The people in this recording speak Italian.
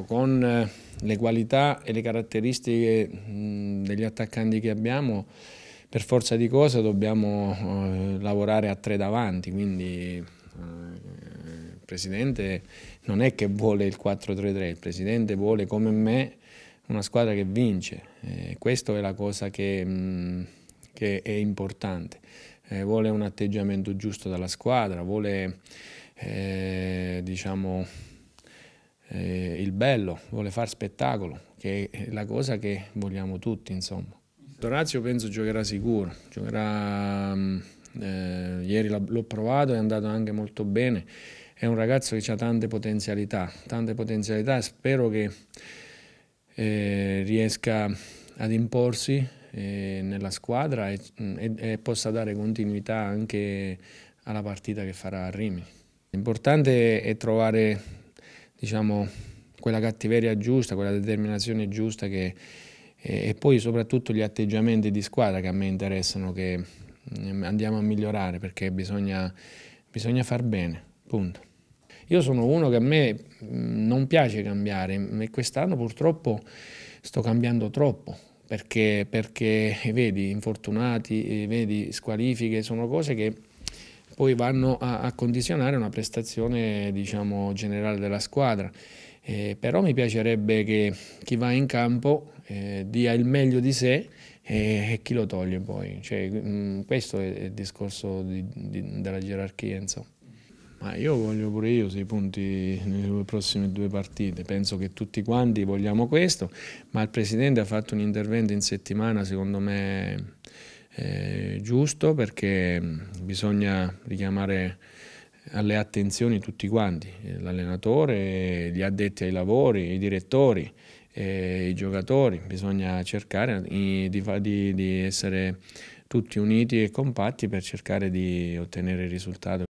questo, con eh, le qualità e le caratteristiche degli attaccanti che abbiamo, per forza di cosa dobbiamo eh, lavorare a tre davanti, quindi eh, il Presidente non è che vuole il 4-3-3, il Presidente vuole come me una squadra che vince, eh, questa è la cosa che, che è importante, vuole un atteggiamento giusto dalla squadra, vuole eh, diciamo, eh, il bello, vuole fare spettacolo, che è la cosa che vogliamo tutti, insomma. Torazio penso giocherà sicuro, giocherà, mm, eh, ieri l'ho provato, è andato anche molto bene, è un ragazzo che ha tante potenzialità, tante potenzialità, spero che eh, riesca ad imporsi eh, nella squadra e, mm, e, e possa dare continuità anche alla partita che farà a Rimini. L'importante è trovare diciamo, quella cattiveria giusta, quella determinazione giusta che, e, poi soprattutto gli atteggiamenti di squadra che a me interessano, che mm, andiamo a migliorare perché bisogna, bisogna far bene, punto. Io sono uno che a me mm, non piace cambiare e quest'anno purtroppo sto cambiando troppo perché, perché vedi infortunati, vedi squalifiche, sono cose che poi vanno a, a condizionare una prestazione diciamo, generale della squadra. Eh, però mi piacerebbe che chi va in campo eh, dia il meglio di sé e, eh, e chi lo toglie poi. Cioè, mh, mm, questo è il discorso di, di, della gerarchia. Insomma. Ma io voglio pure io sei punti nelle prossime due partite, penso che tutti quanti vogliamo questo, ma il Presidente ha fatto un intervento in settimana secondo me eh, giusto perché mm, bisogna richiamare alle attenzioni tutti quanti, eh, l'allenatore, gli addetti ai lavori, i direttori, eh, i giocatori, bisogna cercare di, essere tutti uniti e compatti per cercare di ottenere il risultato.